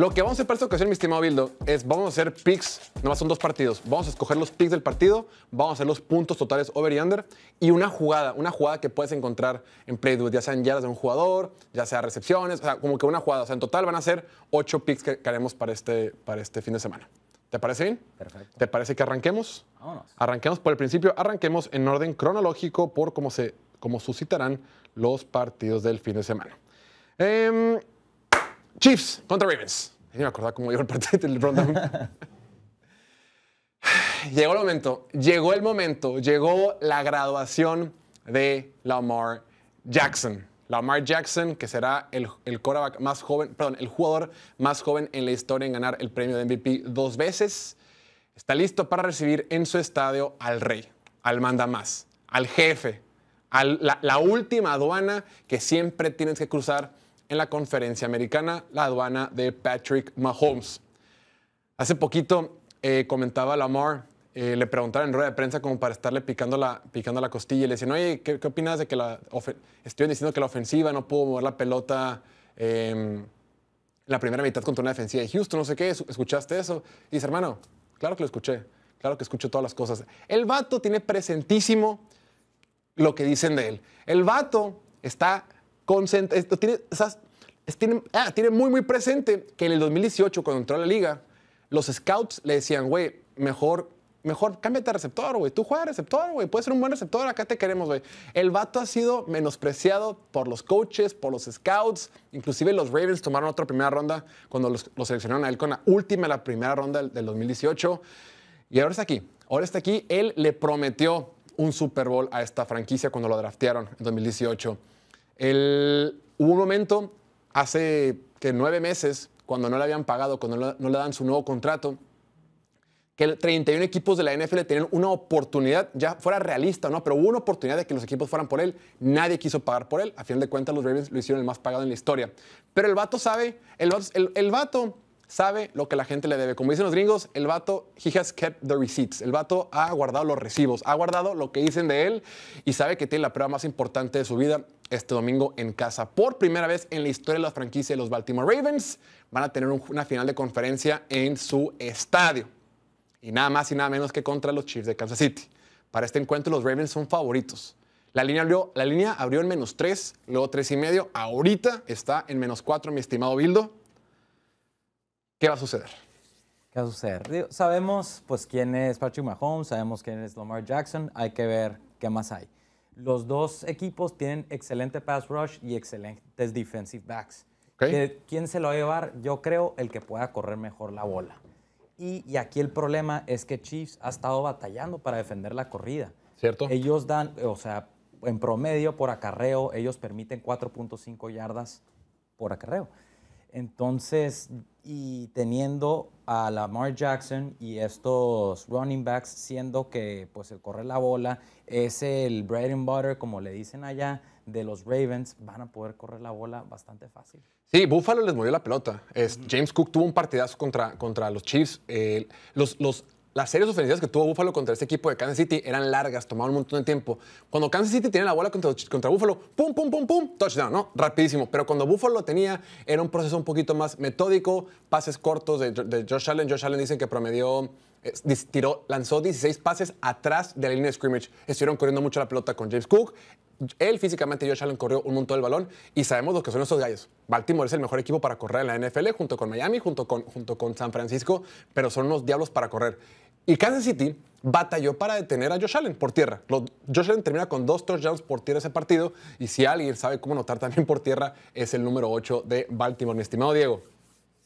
Lo que vamos a hacer para esta ocasión, mi estimado Bildo, es vamos a hacer picks, nomás son dos partidos. Vamos a escoger los picks del partido, vamos a hacer los puntos totales over y under y una jugada, una jugada que puedes encontrar en Playbook, ya sean yardas de un jugador, ya sea recepciones, o sea, como que una jugada. O sea, en total van a ser ocho picks que, haremos para este, para este fin de semana. ¿Te parece bien? Perfecto. ¿Te parece que arranquemos? Vámonos. Arranquemos por el principio, arranquemos en orden cronológico por cómo se cómo suscitarán los partidos del fin de semana. Eh, Chiefs contra Ravens. Yo me acordaba cómo iba el partido del llegó el momento, llegó el momento, llegó la graduación de Lamar Jackson. Lamar Jackson, que será el, el más joven, perdón, el jugador más joven en la historia en ganar el premio de MVP dos veces, está listo para recibir en su estadio al rey, al manda más, al jefe, a la, la última aduana que siempre tienes que cruzar en la conferencia americana, la aduana de Patrick Mahomes. Hace poquito eh, comentaba Lamar, eh, le preguntaron en rueda de prensa como para estarle picando la, picando la costilla y le decían, oye, ¿qué, opinas de que la estoy diciendo que la ofensiva no pudo mover la pelota en em, la primera mitad contra una defensiva de Houston? No sé qué, ¿escuchaste eso? dice, hermano, claro que lo escuché, claro que escucho todas las cosas. El vato tiene presentísimo lo que dicen de él. El vato está tiene, tiene, ah, tiene muy, muy presente que en el 2018, cuando entró a la liga, los scouts le decían, güey, mejor mejor cámbiate a receptor, güey. Tú juegas receptor, güey. Puedes ser un buen receptor, acá te queremos, güey. El vato ha sido menospreciado por los coaches, por los scouts. Inclusive los Ravens tomaron otra primera ronda cuando los, seleccionaron a él con la última, la primera ronda del 2018. Y ahora está aquí. Ahora está aquí. Él le prometió un Super Bowl a esta franquicia cuando lo draftearon en 2018 hubo un momento hace que nueve meses, cuando no le habían pagado, cuando no, le dan su nuevo contrato, que 31 equipos de la NFL tenían una oportunidad, ya fuera realista o no, pero hubo una oportunidad de que los equipos fueran por él. Nadie quiso pagar por él. A final de cuentas, los Ravens lo hicieron el más pagado en la historia. Pero el vato sabe, el vato, el vato sabe lo que la gente le debe. Como dicen los gringos, el vato, he has kept the receipts. El vato ha guardado los recibos, ha guardado lo que dicen de él y sabe que tiene la prueba más importante de su vida este domingo en casa. Por primera vez en la historia de la franquicia de los Baltimore Ravens, van a tener una final de conferencia en su estadio. Y nada más y nada menos que contra los Chiefs de Kansas City. Para este encuentro los Ravens son favoritos. La línea abrió, la línea abrió en menos tres, luego tres y medio. Ahorita está en menos 4, mi estimado Bildo. ¿Qué va a suceder? ¿Qué va a suceder? sabemos pues quién es Patrick Mahomes, sabemos quién es Lamar Jackson, hay que ver qué más hay. Los dos equipos tienen excelente pass rush y excelentes defensive backs. ¿Quién se lo va a llevar? Yo creo el que pueda correr mejor la bola. Y, y, aquí el problema es que Chiefs ha estado batallando para defender la corrida. ¿Cierto? Ellos dan, o sea, en promedio por acarreo, ellos permiten 4.5 yardas por acarreo. Entonces, y teniendo a Lamar Jackson y estos running backs, siendo que pues el correr la bola es el bread and butter, como le dicen allá, de los Ravens, van a poder correr la bola bastante fácil. Sí, Buffalo les movió la pelota. James Cook tuvo un partidazo contra, contra los Chiefs. Eh, los, los las series ofensivas que tuvo Buffalo contra este equipo de Kansas City eran largas, tomaban un montón de tiempo. Cuando Kansas City tenía la bola contra, contra Buffalo, pum, pum, pum, pum, touchdown, ¿no? Rapidísimo. Pero cuando Buffalo tenía, era un proceso un poquito más metódico, pases cortos de, Josh Allen. Josh Allen dicen que promedió eh, Tiró, lanzó 16 pases atrás de la línea de scrimmage. Estuvieron corriendo mucho la pelota con James Cook. Él físicamente, Josh Allen, corrió un montón del balón y sabemos lo que son esos gallos. Baltimore es el mejor equipo para correr en la NFL, junto con Miami, junto con, junto con San Francisco, pero son unos diablos para correr. Y Kansas City batalló para detener a Josh Allen por tierra. Josh Allen termina con dos touchdowns por tierra ese partido y si alguien sabe cómo notar también por tierra es el número 8 de Baltimore, mi estimado Diego.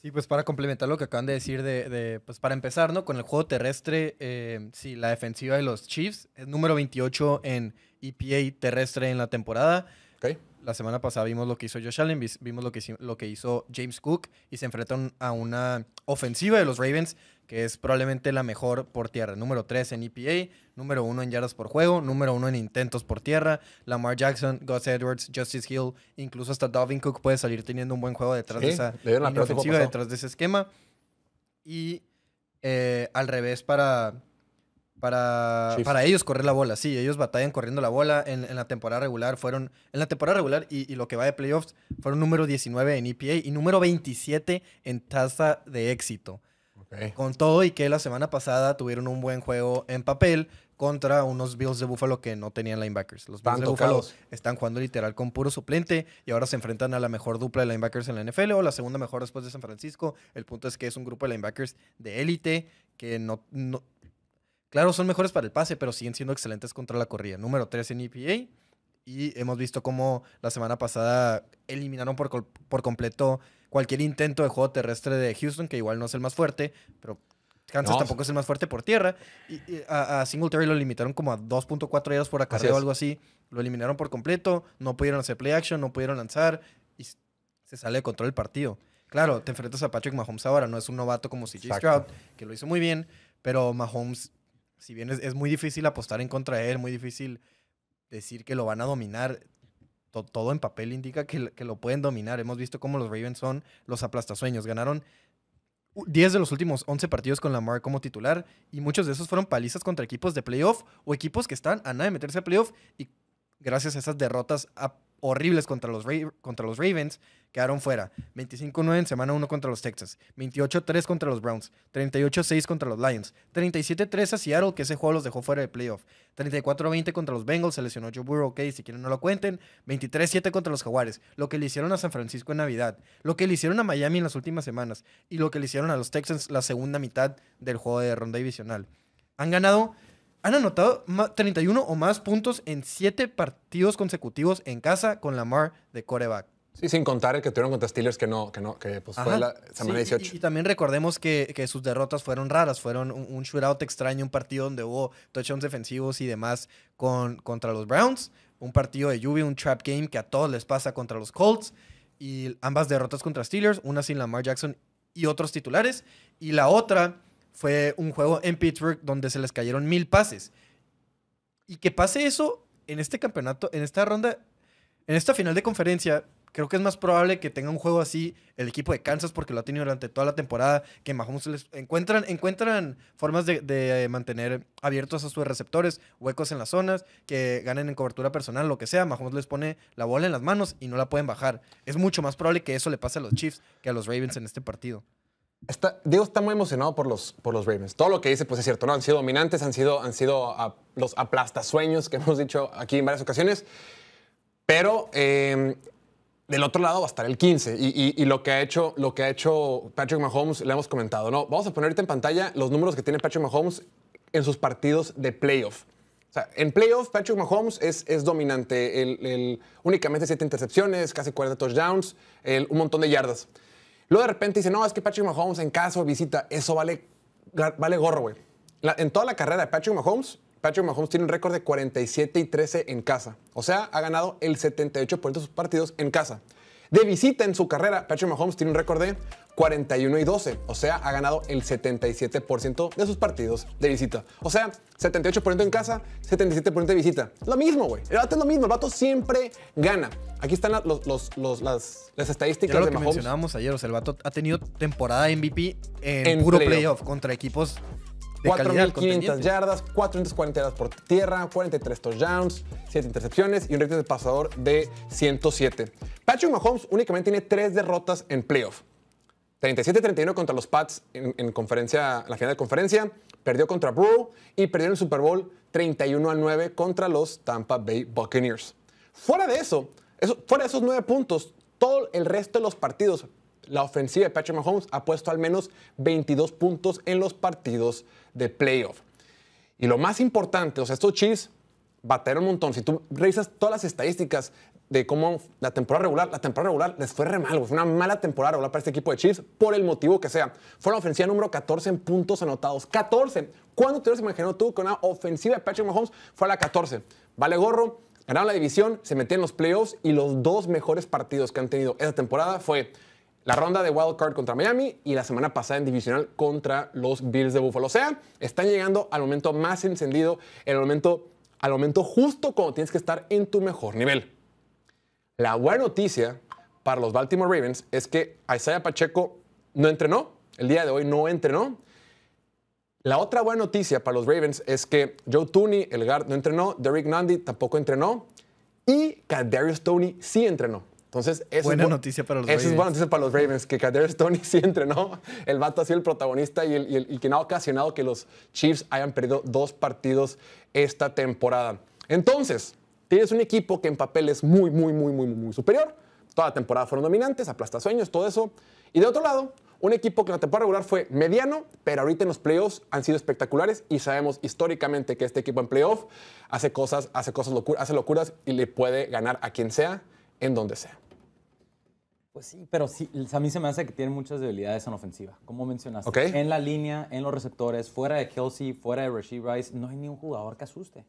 Sí, pues para complementar lo que acaban de decir, de, pues para empezar, ¿no? Con el juego terrestre, eh, sí, la defensiva de los Chiefs es número 28 en EPA terrestre en la temporada. Okay la semana pasada vimos lo que hizo Josh Allen, vimos lo que, lo que hizo James Cook y se enfrentan a una ofensiva de los Ravens que es probablemente la mejor por tierra. Número 3 en EPA, número 1 en yardas por juego, número 1 en intentos por tierra. Lamar Jackson, Gus Edwards, Justice Hill, incluso hasta Dalvin Cook puede salir teniendo un buen juego detrás de esa ofensiva, detrás de ese esquema. Y eh, al revés para para, para ellos correr la bola. Sí, ellos batallan corriendo la bola. En, la temporada regular fueron, en la temporada regular y, lo que va de playoffs, fueron número 19 en EPA y número 27 en tasa de éxito. Con todo y que la semana pasada tuvieron un buen juego en papel contra unos Bills de Buffalo que no tenían linebackers. Los Bills de Buffalo están jugando literal con puro suplente y ahora se enfrentan a la mejor dupla de linebackers en la NFL o la segunda mejor después de San Francisco. El punto es que es un grupo de linebackers de élite que no Claro, son mejores para el pase, pero siguen siendo excelentes contra la corrida. Número 3 en EPA. Y hemos visto cómo la semana pasada eliminaron por, completo cualquier intento de juego terrestre de Houston, que igual no es el más fuerte, pero Kansas tampoco es el más fuerte por tierra. Y, a, Singletary lo limitaron como a 2.4 yardas por acarreo o algo así. Lo eliminaron por completo. No pudieron hacer play action, no pudieron lanzar. Y se sale de control el partido. Claro, te enfrentas a Patrick Mahomes ahora. No es un novato como CJ Stroud, que lo hizo muy bien. Pero Mahomes si bien es, muy difícil apostar en contra de él, muy difícil decir que lo van a dominar, todo en papel indica que, lo pueden dominar. Hemos visto cómo los Ravens son los aplastasueños. Ganaron 10 de los últimos 11 partidos con Lamar como titular y muchos de esos fueron palizas contra equipos de playoff o equipos que están a nada de meterse a playoff y gracias a esas derrotas horribles contra los, contra los Ravens, quedaron fuera. 25-9 en semana 1 contra los Texas. 28-3 contra los Browns. 38-6 contra los Lions. 37-3 a Seattle, que ese juego los dejó fuera de playoff. 34-20 contra los Bengals, se lesionó Joe Burrow, ok, si quieren no lo cuenten. 23-7 contra los Jaguares. Lo que le hicieron a San Francisco en Navidad. Lo que le hicieron a Miami en las últimas semanas. Y lo que le hicieron a los Texans la segunda mitad del juego de ronda divisional. Han ganado han anotado 31 o más puntos en 7 partidos consecutivos en casa con Lamar de coreback. Sí, sin contar el que tuvieron contra Steelers que no, que no, que pues, fue la semana 18. Y, también recordemos que, sus derrotas fueron raras, fueron un, shootout extraño, un partido donde hubo touchdowns defensivos y demás con, contra los Browns, un partido de lluvia, un trap game que a todos les pasa contra los Colts, y ambas derrotas contra Steelers, una sin Lamar Jackson y otros titulares, y la otra fue un juego en Pittsburgh donde se les cayeron mil pases. Y que pase eso en este campeonato, en esta ronda, en esta final de conferencia, creo que es más probable que tenga un juego así el equipo de Kansas porque lo ha tenido durante toda la temporada, que Mahomes les encuentran, encuentran formas de, de, mantener abiertos a sus receptores, huecos en las zonas, que ganen en cobertura personal, lo que sea. Mahomes les pone la bola en las manos y no la pueden bajar. Es mucho más probable que eso le pase a los Chiefs que a los Ravens en este partido. Diego está muy emocionado por los, por los Ravens. Todo lo que dice, pues es cierto, ¿no? Han sido dominantes, han sido, han sido a, ah, los aplastasueños que hemos dicho aquí en varias ocasiones. Pero em, del otro lado va a estar el 15. Y, lo, que ha hecho, lo que ha hecho Patrick Mahomes, le hemos comentado, ¿no? Vamos a poner en pantalla los números que tiene Patrick Mahomes en sus partidos de playoff. en playoff, Patrick Mahomes es, es dominante. El, únicamente siete intercepciones, casi 40 touchdowns, un montón de yardas. Luego de repente dice, no, es que Patrick Mahomes en casa o visita, eso vale, vale gorro, güey. en toda la carrera de Patrick Mahomes, Patrick Mahomes tiene un récord de 47 y 13 en casa. O sea, ha ganado el 78% de sus partidos en casa. De visita en su carrera, Patrick Mahomes tiene un récord de 41 y 12. O sea, ha ganado el 77% de sus partidos de visita. O sea, 78% en casa, 77% de visita. Lo mismo, güey. El vato es lo mismo. El vato siempre gana. Aquí están los, las, estadísticas lo de que mencionábamos ayer. O sea, el vato ha tenido temporada MVP en, puro playoff contra equipos de 4.500 yardas, 440 yardas por tierra, 43 touchdowns, 7 intercepciones y un récord de pasador de 107. Patrick Mahomes únicamente tiene 3 derrotas en playoff. 37-31 contra los Pats en, conferencia, la final de conferencia, perdió contra Brew y perdió en el Super Bowl 31 9 contra los Tampa Bay Buccaneers. Fuera de eso, eso fuera de esos nueve puntos, todo el resto de los partidos, la ofensiva de Patrick Mahomes ha puesto al menos 22 puntos en los partidos de playoff. Y lo más importante, o sea, estos Chiefs Batallaron un montón. Si tú revisas todas las estadísticas de cómo la temporada regular, la temporada regular les fue re mal, Fue una mala temporada regular para este equipo de Chiefs, por el motivo que sea. Fue la ofensiva número 14 en puntos anotados. ¡14! ¿Cuándo te lo imaginado tú que una ofensiva de Patrick Mahomes fue a la 14? Vale gorro, ganaron la división, se metieron en los playoffs y los dos mejores partidos que han tenido esa temporada fue la ronda de Wild Card contra Miami y la semana pasada en divisional contra los Bills de Buffalo. O sea, están llegando al momento más encendido, el momento al momento justo cuando tienes que estar en tu mejor nivel. La buena noticia para los Baltimore Ravens es que Isaiah Pacheco no entrenó, el día de hoy no entrenó. La otra buena noticia para los Ravens es que Joe Tooney, el guard, no entrenó, Derek Nandi tampoco entrenó y Darius Tony sí entrenó. Entonces, es noticia para los Ravens. buena noticia para los Ravens, que Kader Stoney sí entrenó. El vato ha sido el protagonista y, el, que quien ha ocasionado que los Chiefs hayan perdido dos partidos esta temporada. Entonces, tienes un equipo que en papel es muy, muy, muy, muy, muy superior. Toda la temporada fueron dominantes, aplastasueños, todo eso. Y de otro lado, un equipo que en la temporada regular fue mediano, pero ahorita en los playoffs han sido espectaculares y sabemos históricamente que este equipo en playoff hace cosas, hace cosas, locuras, hace locuras y le puede ganar a quien sea, en donde sea. Pues sí, pero sí, a mí se me hace que tienen muchas debilidades en ofensiva, como mencionaste. En la línea, en los receptores, fuera de Kelsey, fuera de Rasheed Rice, no hay ni un jugador que asuste.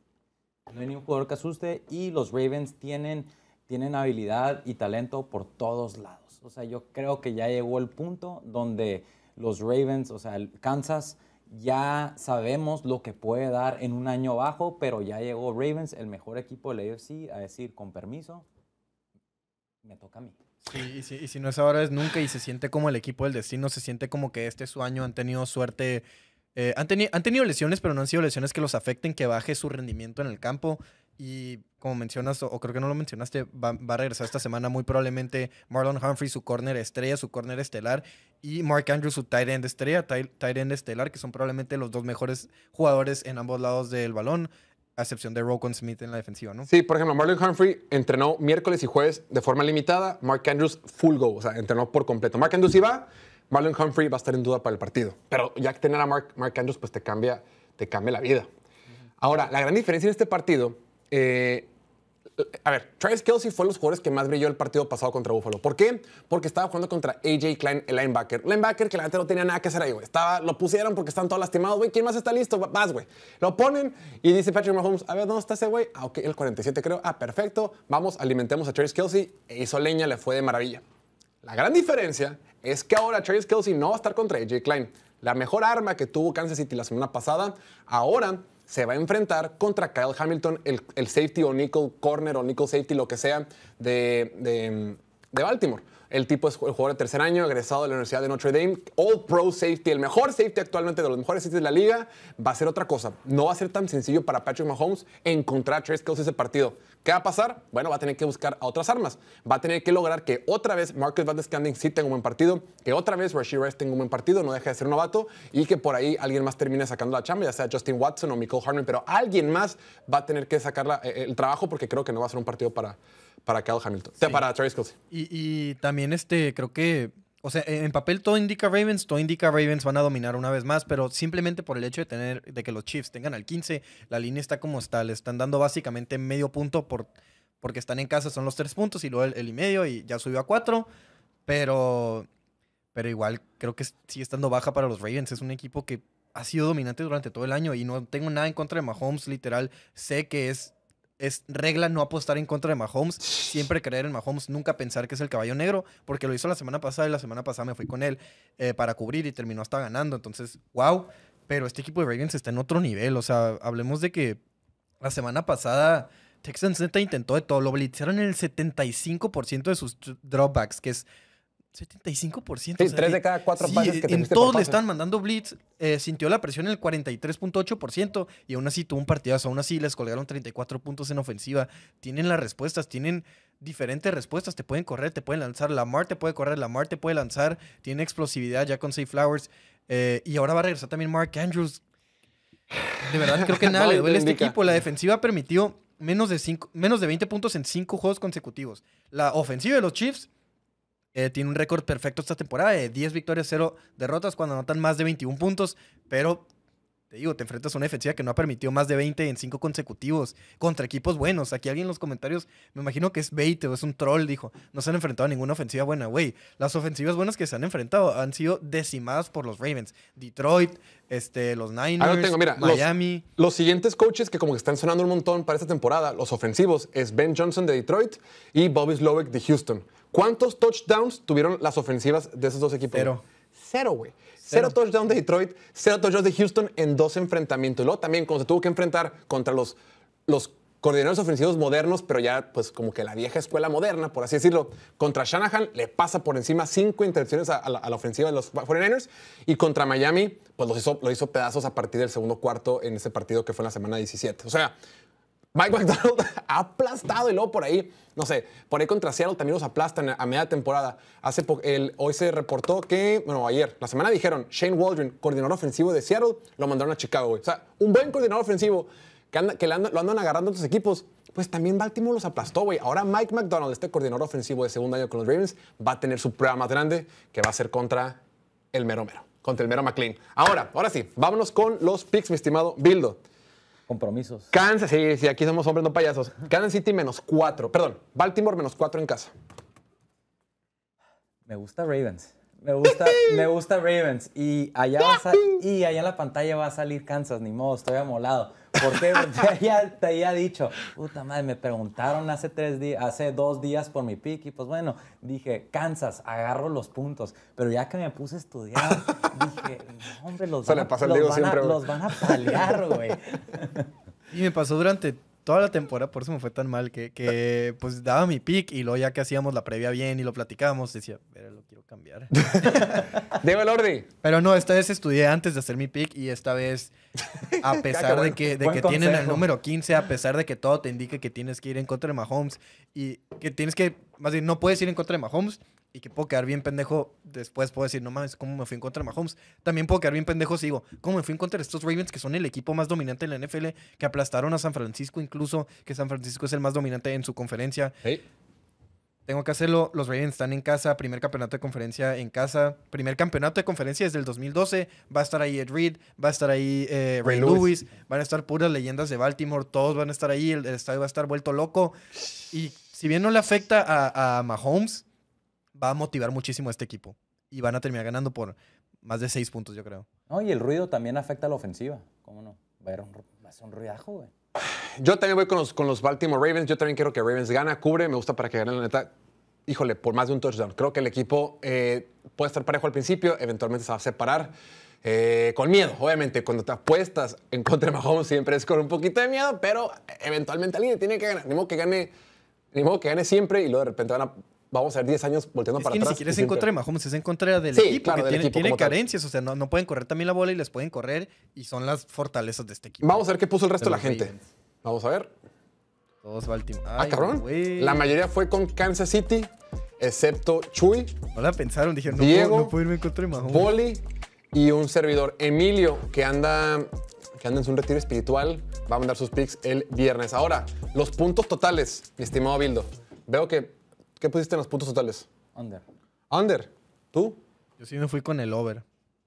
No hay ni un jugador que asuste y los Ravens tienen, tienen habilidad y talento por todos lados. O sea, yo creo que ya llegó el punto donde los Ravens, o sea, el Kansas, ya sabemos lo que puede dar en un año bajo, pero ya llegó Ravens, el mejor equipo de la AFC, a decir, con permiso, me toca a mí y, si, no es ahora, es nunca. Y se siente como el equipo del destino, se siente como que este es su año, han tenido suerte. Eh, han, han tenido lesiones, pero no han sido lesiones que los afecten, que baje su rendimiento en el campo. Y como mencionas, o creo que no lo mencionaste, va, a regresar esta semana muy probablemente Marlon Humphrey, su corner estrella, su corner estelar, y Mark Andrews, su tight end estrella, end estelar, que son probablemente los dos mejores jugadores en ambos lados del balón a excepción de con Smith en la defensiva, ¿no? Sí, por ejemplo, Marlon Humphrey entrenó miércoles y jueves de forma limitada, Mark Andrews full go, o sea, entrenó por completo. Mark Andrews iba, Marlon Humphrey va a estar en duda para el partido, pero ya que tener a Mark, Andrews pues te cambia, te cambia la vida. Ahora, la gran diferencia en este partido eh, a ver, Travis Kelsey fue los jugadores que más brilló el partido pasado contra Buffalo. ¿Por qué? Porque estaba jugando contra AJ Klein, el linebacker. Linebacker que la gente no tenía nada que hacer ahí, güey. Estaba, lo pusieron porque están todos lastimados, güey. ¿Quién más está listo? más, güey. Lo ponen y dice Patrick Mahomes, a ver, ¿dónde está ese güey? Ah, ok, el 47 creo. Ah, perfecto. Vamos, alimentemos a Travis Kelsey. E hizo leña, le fue de maravilla. La gran diferencia es que ahora Travis Kelsey no va a estar contra AJ Klein. La mejor arma que tuvo Kansas City la semana pasada, ahora se va a enfrentar contra Kyle Hamilton, el, safety o nickel corner o nickel safety, lo que sea, de, de Baltimore. El tipo es el jugador de tercer año, egresado de la Universidad de Notre Dame, All Pro Safety, el mejor safety actualmente de los mejores safety de la liga. Va a ser otra cosa. No va a ser tan sencillo para Patrick Mahomes encontrar tres Trace en ese partido. ¿Qué va a pasar? Bueno, va a tener que buscar a otras armas. Va a tener que lograr que otra vez Marcus Van Descanding sí tenga un buen partido, que otra vez Rashid Rice tenga un buen partido, no deje de ser un novato y que por ahí alguien más termine sacando la chamba, ya sea Justin Watson o Michael Harmon, pero alguien más va a tener que sacar eh, el trabajo porque creo que no va a ser un partido para, para Kyle Hamilton, para Travis Kelsey. Y, también este, creo que o sea, en papel todo indica Ravens, todo indica Ravens van a dominar una vez más, pero simplemente por el hecho de tener, de que los Chiefs tengan al 15, la línea está como está, le están dando básicamente medio punto por, porque están en casa, son los tres puntos y luego el, y medio y ya subió a cuatro, pero, pero igual creo que sigue estando baja para los Ravens, es un equipo que ha sido dominante durante todo el año y no tengo nada en contra de Mahomes, literal, sé que es es regla no apostar en contra de Mahomes, siempre creer en Mahomes, nunca pensar que es el caballo negro, porque lo hizo la semana pasada y la semana pasada me fui con él eh, para cubrir y terminó hasta ganando. Entonces, wow, pero este equipo de Ravens está en otro nivel. O sea, hablemos de que la semana pasada Texans intentó de todo, lo blitzaron en el 75% de sus dropbacks, que es 75%. Sí, tres de cada cuatro que En todos le están mandando blitz. Eh, sintió la presión en el 43.8% y aún así tuvo un partidazo. Aún así les colgaron 34 puntos en ofensiva. Tienen las respuestas, tienen diferentes respuestas. Te pueden correr, te pueden lanzar. Lamar te puede correr, Lamar te puede lanzar. Tiene explosividad ya con Safe Flowers. Eh, y ahora va a regresar también Mark Andrews. De verdad, creo que nada le duele a este equipo. La defensiva permitió menos de, cinco, menos de 20 puntos en 5 juegos consecutivos. La ofensiva de los Chiefs eh, tiene un récord perfecto esta temporada de 10 victorias, 0 derrotas cuando anotan más de 21 puntos, pero te digo, te enfrentas a una defensiva que no ha permitido más de 20 en 5 consecutivos contra equipos buenos. Aquí alguien en los comentarios, me imagino que es 20 o es un troll, dijo, no se han enfrentado a ninguna ofensiva buena, güey. Las ofensivas buenas que se han enfrentado han sido decimadas por los Ravens. Detroit, este, los Niners, ah, Miami. Los, siguientes coaches que como que están sonando un montón para esta temporada, los ofensivos, es Ben Johnson de Detroit y Bobby Slovak de Houston. ¿Cuántos touchdowns tuvieron las ofensivas de esos dos equipos? Cero. Cero, güey. Cero. touchdowns de Detroit, cero touchdowns de Houston en dos enfrentamientos. Y luego también cuando se tuvo que enfrentar contra los, los coordinadores ofensivos modernos, pero ya pues como que la vieja escuela moderna, por así decirlo, contra Shanahan le pasa por encima cinco intercepciones a, la, ofensiva de los 49ers y contra Miami pues los lo hizo pedazos a partir del segundo cuarto en ese partido que fue en la semana 17. O sea, Mike McDonald ha aplastado y luego por ahí, no sé, por ahí contra Seattle también los aplastan a media temporada. Hace el, hoy se reportó que, bueno, ayer, la semana dijeron, Shane Waldron, coordinador ofensivo de Seattle, lo mandaron a Chicago. O sea, un buen coordinador ofensivo que, lo andan agarrando otros equipos, pues también Baltimore los aplastó, güey. Ahora Mike McDonald, este coordinador ofensivo de segundo año con los Ravens, va a tener su prueba más grande, que va a ser contra el mero mero, contra el mero McLean. Ahora, ahora sí, vámonos con los picks, mi estimado Bildo. Compromisos. Kansas, sí, sí, aquí somos hombres, no payasos. Kansas City menos cuatro, perdón, Baltimore menos cuatro en casa. Me gusta Ravens. Me gusta, me gusta Ravens. Y allá, y allá en la pantalla va a salir Kansas, ni modo, estoy amolado. ya te había dicho, puta madre, me preguntaron hace tres días, hace dos días por mi pick y pues bueno, dije, cansas, agarro los puntos. Pero ya que me puse a estudiar, dije, hombre, los, van, los, van a, los van a palear, güey. Y me pasó durante toda la temporada, por eso me fue tan mal, que, pues daba mi pick y luego ya que hacíamos la previa bien y lo platicábamos, decía, pero lo quiero cambiar. el orden! Pero no, esta vez estudié antes de hacer mi pick y esta vez, a pesar de que, que tienen el número 15, a pesar de que todo te indique que tienes que ir en contra de Mahomes y que tienes que, más bien, no puedes ir en contra de Mahomes, y que puedo quedar bien pendejo. Después puedo decir, no mames, ¿cómo me fui en contra de Mahomes? También puedo quedar bien pendejo si digo, ¿cómo me fui en contra de estos Ravens que son el equipo más dominante en la NFL, que aplastaron a San Francisco incluso, que San Francisco es el más dominante en su conferencia? Tengo que hacerlo. Los Ravens están en casa. Primer campeonato de conferencia en casa. Primer campeonato de conferencia desde el 2012. Va a estar ahí Ed Reed. Va a estar ahí eh, Ray, Lewis. Van a estar puras leyendas de Baltimore. Todos van a estar ahí. El, estadio va a estar vuelto loco. Y si bien no le afecta a Mahomes, va a motivar muchísimo a este equipo. Y van a terminar ganando por más de seis puntos, yo creo. No, y el ruido también afecta a la ofensiva. ¿Cómo no? Va a, ser un ruidajo, güey. Yo también voy con los, Baltimore Ravens. Yo también quiero que Ravens gana, cubre. Me gusta para que gane, la neta. Híjole, por más de un touchdown. Creo que el equipo eh, puede estar parejo al principio, eventualmente se va a separar. Eh, con miedo, obviamente, cuando te apuestas en contra de Mahomes siempre es con un poquito de miedo, pero eventualmente alguien tiene que ganar. Ni que gane, ni modo que gane siempre y luego de repente van a vamos a ver 10 años volteando es para que atrás. Ni siquiera es en contra de Mahomes, es en contra del equipo, que tiene, carencias, o sea, no, no, pueden correr también la bola y les pueden correr y son las fortalezas de este equipo. Vamos a ver qué puso el resto de, la gente. Vamos a ver. Todos Baltimore. Ah, Ay, ah, cabrón. La mayoría fue con Kansas City, excepto Chuy. No la pensaron, dije, no, Diego, puedo, irme en Poli y un servidor, Emilio, que anda que en su retiro espiritual, va a mandar sus picks el viernes. Ahora, los puntos totales, mi estimado Bildo. Veo que ¿Qué pusiste en los puntos totales? Under. Under. ¿Tú? Yo sí me fui con el over,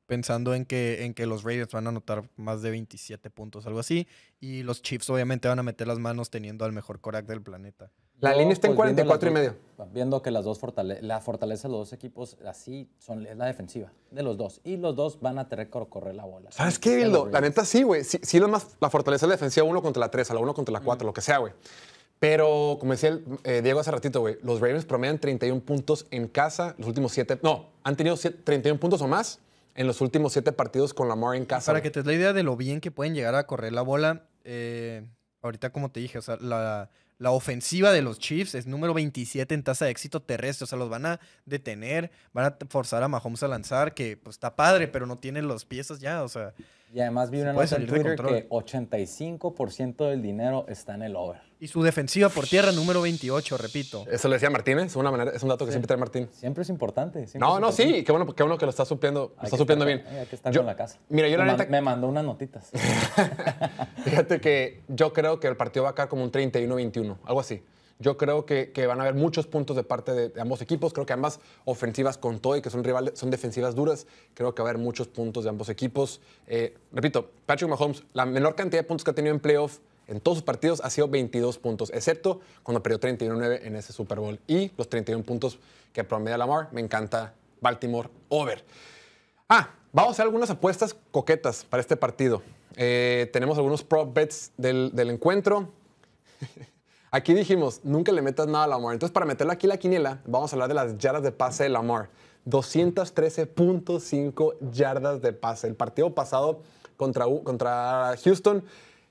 pensando en que, en que los Raiders van a anotar más de 27 puntos, algo así. Y los Chiefs obviamente van a meter las manos teniendo al mejor Korak del planeta. La línea está en 44 pues, y medio. Viendo que las dos la fortaleza de los dos equipos así son es la defensiva de los dos. Y los dos van a tener que correr la bola. ¿Sabes qué, Bildo? La neta sí, güey. Sí, la, más, la fortaleza de la defensiva uno contra la 3, a la 1 contra la 4, lo que sea, güey. Pero, como decía eh, Diego hace ratito, güey, los Ravens promedian 31 puntos en casa los últimos 7. No, han tenido 31 puntos o más en los últimos 7 partidos con Lamar en casa. Para que te des la idea de lo bien que pueden llegar a correr la bola, eh, ahorita, como te dije, o sea, la, ofensiva de los Chiefs es número 27 en tasa de éxito terrestre. O sea, los van a detener, van a forzar a Mahomes a lanzar, que pues, está padre, pero no tiene los piezas ya. O sea, y además vi una nota en Twitter que 85% del dinero está en el over. Y su defensiva por tierra número 28, repito. Eso le decía Martínez, es un dato que siempre trae Martín. Siempre es importante. no, no, sí, qué bueno, qué uno que lo está supliendo, está supliendo bien. la casa. Mira, yo me la mandó unas notitas. Fíjate que yo creo que el partido va a caer como un 31-21, algo así. Yo creo que, van a haber muchos puntos de parte de, ambos equipos. Creo que ambas ofensivas con todo y que son rivales, son defensivas duras. Creo que va a haber muchos puntos de ambos equipos. Eh, repito, Patrick Mahomes, la menor cantidad de puntos que ha tenido en playoff en todos sus partidos ha sido 22 puntos, excepto cuando perdió 39 en ese Super Bowl. Y los 31 puntos que promedia Lamar, me encanta Baltimore over. Ah, vamos a hacer algunas apuestas coquetas para este partido. Eh, tenemos algunos prop bets del, del encuentro. Aquí dijimos, nunca le metas nada a Lamar. Entonces, para meterlo aquí la quiniela, vamos a hablar de las yardas de pase de Lamar. 213.5 yardas de pase. El partido pasado contra, contra Houston,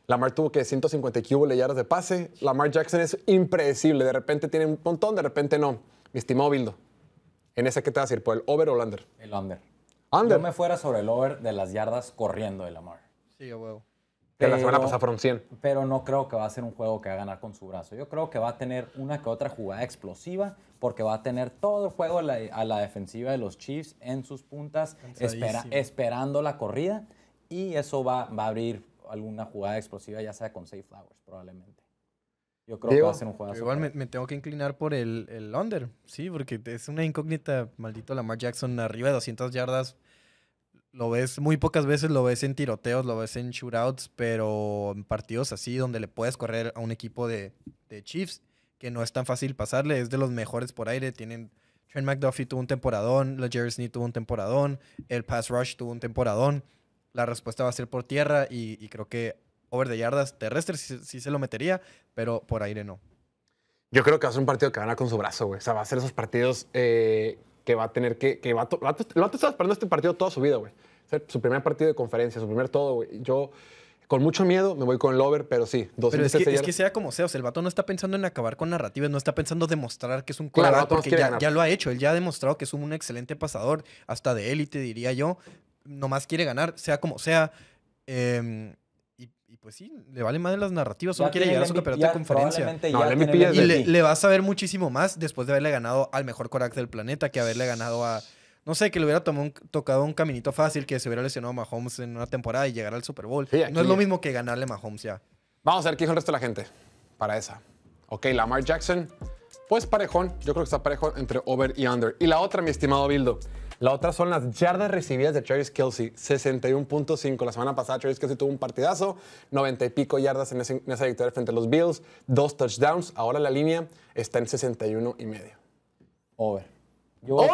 Lamar tuvo que 150 yardas de pase. Lamar Jackson es impredecible. De repente tiene un montón, de repente no. Mi estimado Bildo, ¿en ese qué te vas a ir? ¿Por el over o el under? El under. Under. Yo me fuera sobre el over de las yardas corriendo de Lamar. Sí, huevo. Pero, que la semana pasada fueron Pero no creo que va a ser un juego que va a ganar con su brazo. Yo creo que va a tener una que otra jugada explosiva porque va a tener todo el juego a la, defensiva de los Chiefs en sus puntas, esperando la corrida y eso va, va, a abrir alguna jugada explosiva, ya sea con Safe Flowers probablemente. Yo creo que va a ser un juego. Igual me, tengo que inclinar por el, el under, sí, porque es una incógnita, maldito Lamar Jackson, arriba de 200 yardas lo ves muy pocas veces, lo ves en tiroteos, lo ves en shootouts, pero en partidos así donde le puedes correr a un equipo de, de Chiefs, que no es tan fácil pasarle, es de los mejores por aire, tienen... Trent McDuffie tuvo un temporadón, la Sneed tuvo un temporadón, el Pass Rush tuvo un temporadón. La respuesta va a ser por tierra y, creo que over the yardas terrestres sí, se lo metería, pero por aire no. Yo creo que va a ser un partido que gana con su brazo, güey. O sea, va a ser esos partidos eh, que va a tener que. que va, a, lo esperando este partido toda su vida, güey. Su primer partido de conferencia, su primer todo, Yo, con mucho miedo, me voy con el over, pero sí. Pero es que, es que, sea como sea, o sea, el vato no está pensando en acabar con narrativas, no está pensando demostrar que es un claro, porque ya, lo ha hecho. Él ya ha demostrado que es un excelente pasador, hasta de élite, diría yo. Nomás quiere ganar, sea como sea. Em, y, pues sí, le vale más de las narrativas, solo quiere llegar a su campeonato de conferencia. y le, le va a saber muchísimo más después de haberle ganado al mejor Korak del planeta que haberle ganado a no sé, que le hubiera un, tocado un caminito fácil, que se hubiera lesionado Mahomes en una temporada y llegar al Super Bowl. no es lo mismo que ganarle Mahomes ya. Vamos a ver qué dijo el resto de la gente para esa. Ok, Lamar Jackson, pues parejón. Yo creo que está parejo entre over y under. Y la otra, mi estimado Bildo. La otra son las yardas recibidas de Travis Kelsey, 61.5. La semana pasada Travis Kelsey tuvo un partidazo, 90 y pico yardas en, esa victoria frente a los Bills, dos touchdowns. Ahora la línea está en 61 y medio. Over. Yo voy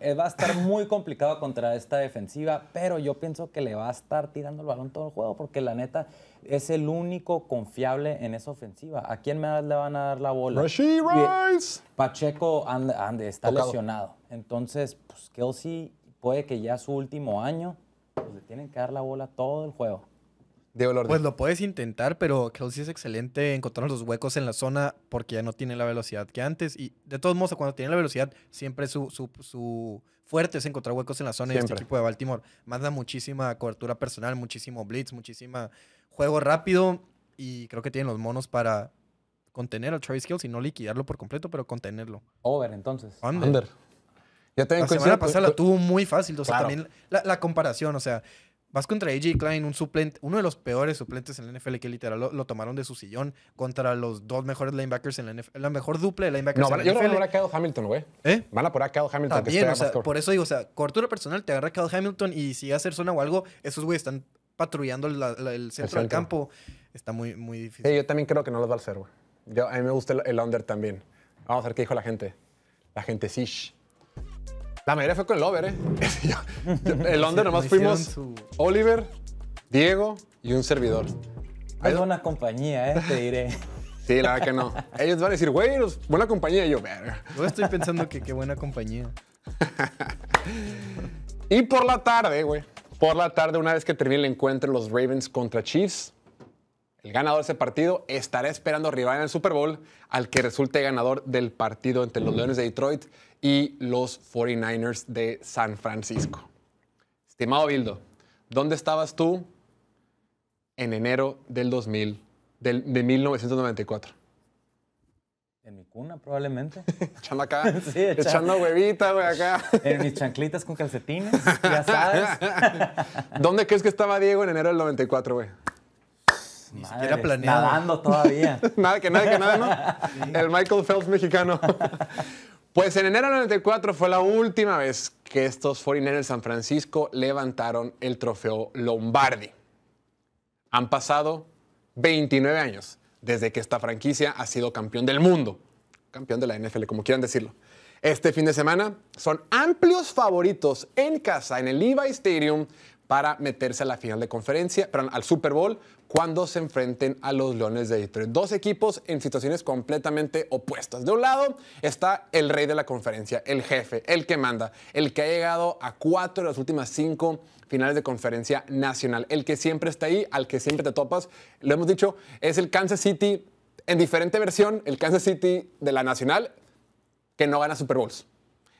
eh, va a estar muy complicado contra esta defensiva, pero yo pienso que le va a estar tirando el balón todo el juego, porque la neta es el único confiable en esa ofensiva. ¿A quién más le van a dar la bola? Rice. Pacheco ande, está lesionado. Entonces, pues Kelsey puede que ya su último año, pues le tienen que dar la bola todo el juego. Pues lo puedes intentar, pero sí es excelente encontrar los huecos en la zona porque ya no tiene la velocidad que antes. Y de todos modos, cuando tiene la velocidad, siempre su, fuerte es encontrar huecos en la zona. Y este equipo de Baltimore manda muchísima cobertura personal, muchísimo blitz, muchísima juego rápido. Y creo que tienen los monos para contener a Travis Kelsey, no liquidarlo por completo, pero contenerlo. Over, entonces. Under. Ya la semana pasada la tuvo muy fácil. O sea, también la, la, comparación, o sea, Vas contra AJ Klein, un suplente, uno de los peores suplentes en la NFL que literal lo, tomaron de su sillón contra los dos mejores linebackers en la NFL, la mejor dupla de linebackers no, en la yo No, a Kyle Hamilton, güey. ¿Eh? Van a por a Kyle Hamilton. También, sea, por eso digo, o sea, cortura personal, te agarra Kyle Hamilton y si hace zona o algo, esos güeyes están patrullando el, centro del campo. Está muy, muy difícil. yo también creo que no los va a hacer, güey. A mí me gusta el, el under también. Vamos a ver qué dijo la gente. La gente, sí. La mayoría fue con el over, ¿eh? el under nomás fuimos Oliver, Diego y un servidor. Es buena compañía, ¿eh? Te diré. Sí, la verdad que no. Ellos van a decir, güey, buena compañía. Y yo, verga. Yo estoy pensando que qué buena compañía. y por la tarde, güey. Por la tarde, una vez que termine el encuentro, los Ravens contra Chiefs, el ganador de ese partido estará esperando rival en el Super Bowl al que resulte ganador del partido entre los Leones de Detroit y los 49ers de San Francisco. Estimado Bildo, ¿dónde estabas tú en enero del 2000, de 1994? En mi cuna, probablemente. echando acá. Sí, echando, huevita, güey, acá. En mis chanclitas con calcetines, ya sabes. ¿Dónde crees que estaba Diego en enero del 94, güey? ni siquiera todavía. nada que nada que nada, ¿no? El Michael Phelps mexicano. Pues en enero de 94 fue la última vez que estos 49 de San Francisco levantaron el trofeo Lombardi. Han pasado 29 años desde que esta franquicia ha sido campeón del mundo, campeón de la NFL, como quieran decirlo. Este fin de semana son amplios favoritos en casa, en el Levi Stadium, para meterse a la final de conferencia, perdón, al Super Bowl cuando se enfrenten a los Leones de Detroit. Dos equipos en situaciones completamente opuestas. De un lado está el rey de la conferencia, el jefe, el que manda, el que ha llegado a cuatro de las últimas cinco finales de conferencia nacional, el que siempre está ahí, al que siempre te topas. Lo hemos dicho, es el Kansas City en diferente versión, el Kansas City de la nacional que no gana Super Bowls.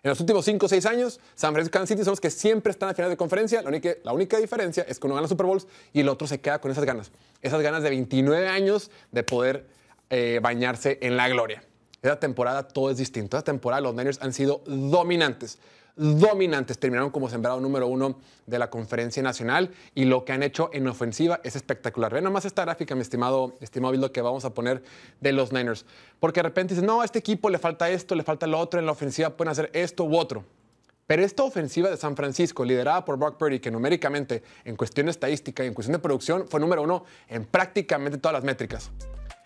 En los últimos 5 o 6 años, San Francisco y City son los que siempre están a final de conferencia. La única, diferencia es que uno gana Super Bowls y el otro se queda con esas ganas. Esas ganas de 29 años de poder eh, bañarse en la gloria. Esa temporada todo es distinto. Esa temporada los Niners han sido dominantes dominantes. Terminaron como sembrado número uno de la conferencia nacional y lo que han hecho en ofensiva es espectacular. Vean nomás esta gráfica, mi estimado, estimado Bill, lo que vamos a poner de los Niners. Porque de repente dicen, no, a este equipo le falta esto, le falta lo otro, en la ofensiva pueden hacer esto u otro. Pero esta ofensiva de San Francisco, liderada por Brock Purdy, que numéricamente, en cuestión estadística y en cuestión de producción, fue número uno en prácticamente todas las métricas.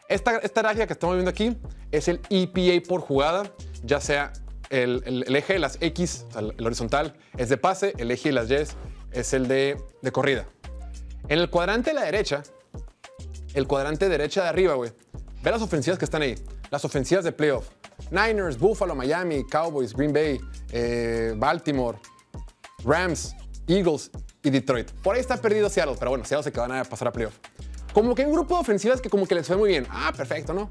Esta, esta gráfica que estamos viendo aquí es el EPA por jugada, ya sea el, eje de las X, el horizontal, es de pase, el eje de las Y es el de, corrida. En el cuadrante de la derecha, el cuadrante derecha de arriba, güey, ve las ofensivas que están ahí, las ofensivas de playoff. Niners, Buffalo, Miami, Cowboys, Green Bay, eh, Baltimore, Rams, Eagles y Detroit. Por ahí está perdido Seattle, pero bueno, Seattle se que van a pasar a playoff. Como que hay un grupo de ofensivas que como que les fue muy bien. Ah, perfecto, ¿no?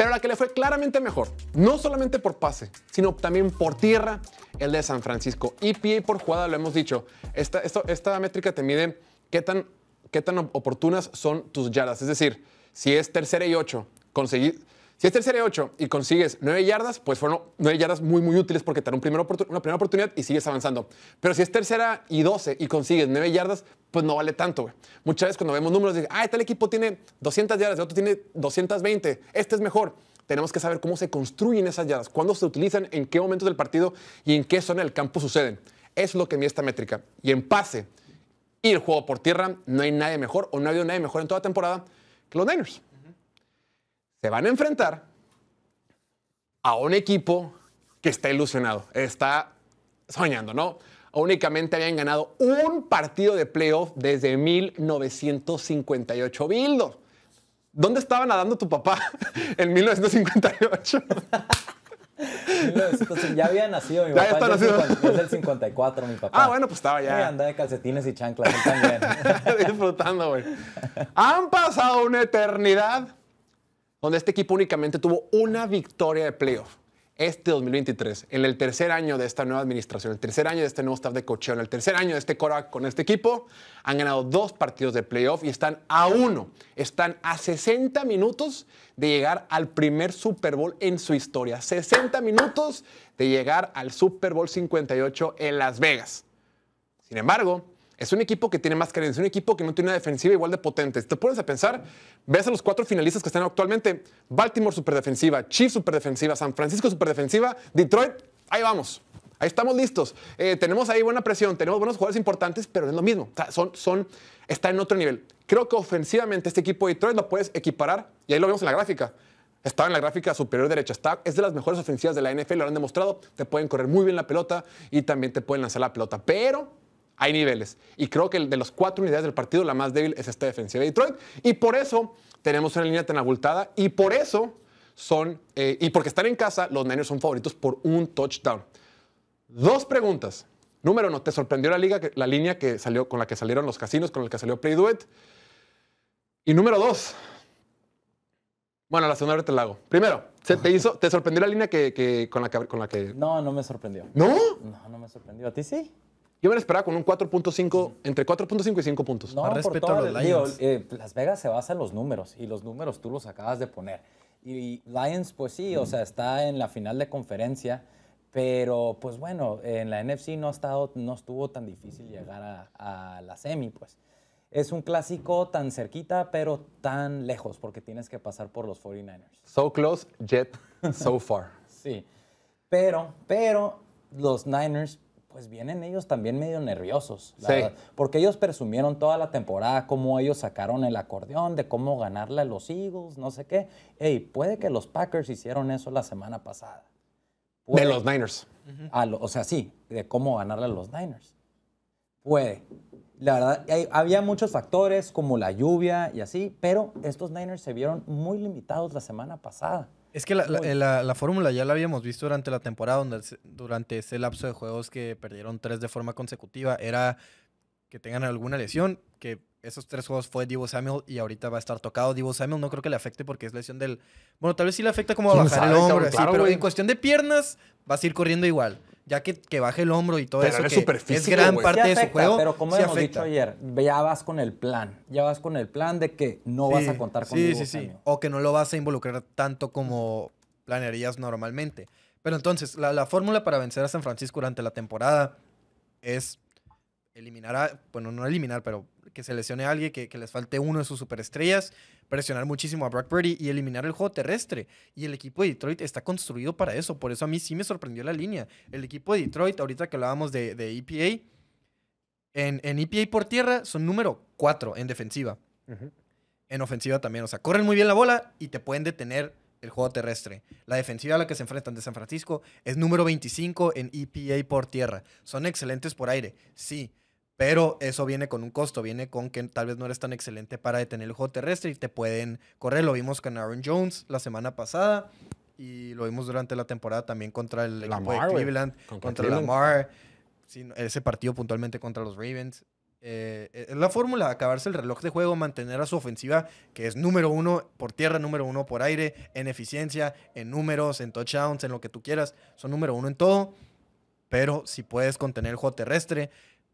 Pero la que le fue claramente mejor, no solamente por pase, sino también por tierra, el de San Francisco. y pie por jugada, lo hemos dicho. Esta, esta métrica te mide qué tan, qué tan oportunas son tus yardas. Es decir, si es tercera y ocho, conseguir si es tercera y ocho y consigues nueve yardas, pues fueron nueve yardas muy, muy útiles porque te dan una primera oportunidad y sigues avanzando. Pero si es tercera y doce y consigues nueve yardas, pues no vale tanto. güey. Muchas veces cuando vemos números, dicen, ah, tal equipo tiene 200 yardas, el otro tiene 220, este es mejor. Tenemos que saber cómo se construyen esas yardas, cuándo se utilizan, en qué momentos del partido y en qué zona del campo suceden. es lo que mide esta métrica. Y en pase y el juego por tierra, no hay nadie mejor o no ha habido nadie mejor en toda temporada que los Niners se van a enfrentar a un equipo que está ilusionado, está soñando, ¿no? Únicamente habían ganado un partido de playoff desde 1958. Bildo, ¿dónde estaba nadando tu papá en 1958? ya había nacido mi ya papá. Ya está nacido. Es el 54, mi papá. Ah, bueno, pues estaba ya. Andaba de calcetines y chanclas, también. Disfrutando, güey. Han pasado una eternidad donde este equipo únicamente tuvo una victoria de playoff. Este 2023, en el tercer año de esta nueva administración, el tercer año de este nuevo staff de cocheo, el tercer año de este Cora con este equipo, han ganado dos partidos de playoff y están a uno, están a 60 minutos de llegar al primer Super Bowl en su historia. 60 minutos de llegar al Super Bowl 58 en Las Vegas. Sin embargo, es un equipo que tiene más carencias, es un equipo que no tiene una defensiva igual de potente. Si te pones a pensar, ves a los cuatro finalistas que están actualmente: Baltimore superdefensiva, Chiefs superdefensiva, San Francisco superdefensiva, Detroit. Ahí vamos. Ahí estamos listos. Eh, tenemos ahí buena presión, tenemos buenos jugadores importantes, pero es lo mismo. son, son, está en otro nivel. Creo que ofensivamente este equipo de Detroit lo puedes equiparar, y ahí lo vemos en la gráfica. Está en la gráfica superior derecha. Está, es de las mejores ofensivas de la NFL, lo han demostrado. Te pueden correr muy bien la pelota y también te pueden lanzar la pelota. Pero hay niveles. Y creo que de las cuatro unidades del partido, la más débil es esta defensiva de Detroit. Y por eso tenemos una línea tan abultada y por eso son, eh, y porque están en casa, los Niners son favoritos por un touchdown. Dos preguntas. Número uno, ¿te sorprendió la, liga, la línea que salió, con la que salieron los casinos, con la que salió Play Duet? Y número dos, bueno, la segunda vez te la hago. Primero, te, hizo, ¿te sorprendió la línea que, con, la que, con la que...? No, no me sorprendió. ¿No? No, no me sorprendió. ¿A ti sí? Yo me lo esperaba con un 4.5, entre 4.5 y 5 puntos. No, eh, Las Vegas se basa en los números y los números tú los acabas de poner. Y Lions, pues sí, o mm. sea, está en la final de conferencia, pero pues bueno, en la NFC no, ha estado, no estuvo tan difícil llegar a, la semi, pues. Es un clásico tan cerquita, pero tan lejos, porque tienes que pasar por los 49ers. So close, yet so far. sí, pero, pero los Niners pues vienen ellos también medio nerviosos, porque ellos presumieron toda la temporada cómo ellos sacaron el acordeón, de cómo ganarle a los Eagles, no sé qué. Ey, puede que los Packers hicieron eso la semana pasada. de los Niners. o sea, sí, de cómo ganarle a los Niners. Puede. La verdad, había muchos factores como la lluvia y así, pero estos Niners se vieron muy limitados la semana pasada. Es que la, fórmula ya la habíamos visto durante la temporada, donde durante ese lapso de juegos que perdieron tres de forma consecutiva, era que tengan alguna lesión, que esos tres juegos fue Divo Samuel y ahorita va a estar tocado. Divo Samuel no creo que le afecte porque es lesión del... Bueno, tal vez sí le afecta como a bajar el hombro, pero en cuestión de piernas vas a ir corriendo igual ya que, que baje el hombro y todo eso, que es gran parte de su juego. Pero como hemos dicho ayer, ya vas con el plan, ya vas con el plan de que no vas a contar con Sí, sí, sí, o que no lo vas a involucrar tanto como planearías normalmente. Pero entonces, la, la fórmula para vencer a San Francisco durante la temporada es eliminar a, bueno, no eliminar, pero que se lesione a alguien, que, les falte uno de sus superestrellas, presionar muchísimo a Brock Purdy y eliminar el juego terrestre. Y el equipo de Detroit está construido para eso, por eso a mí sí me sorprendió la línea. El equipo de Detroit, ahorita que hablábamos de, EPA, e en, EPA e por tierra son número 4 en defensiva. En ofensiva también, o sea, corren muy bien la bola y te pueden detener el juego terrestre. La defensiva a la que se enfrentan de San Francisco es número 25 en EPA por tierra. Son excelentes por aire, sí, pero eso viene con un costo, viene con que tal vez no eres tan excelente para detener el juego terrestre y te pueden correr. Lo vimos con Aaron Jones la semana pasada y lo vimos durante la temporada también contra el equipo de Cleveland, contra, Lamar, ese partido puntualmente contra los Ravens. Eh, eh, es la fórmula, acabarse el reloj de juego, mantener a su ofensiva, que es número uno por tierra, número uno por aire, en eficiencia, en números, en touchdowns, en lo que tú quieras, son número uno en todo pero si puedes contener el juego terrestre,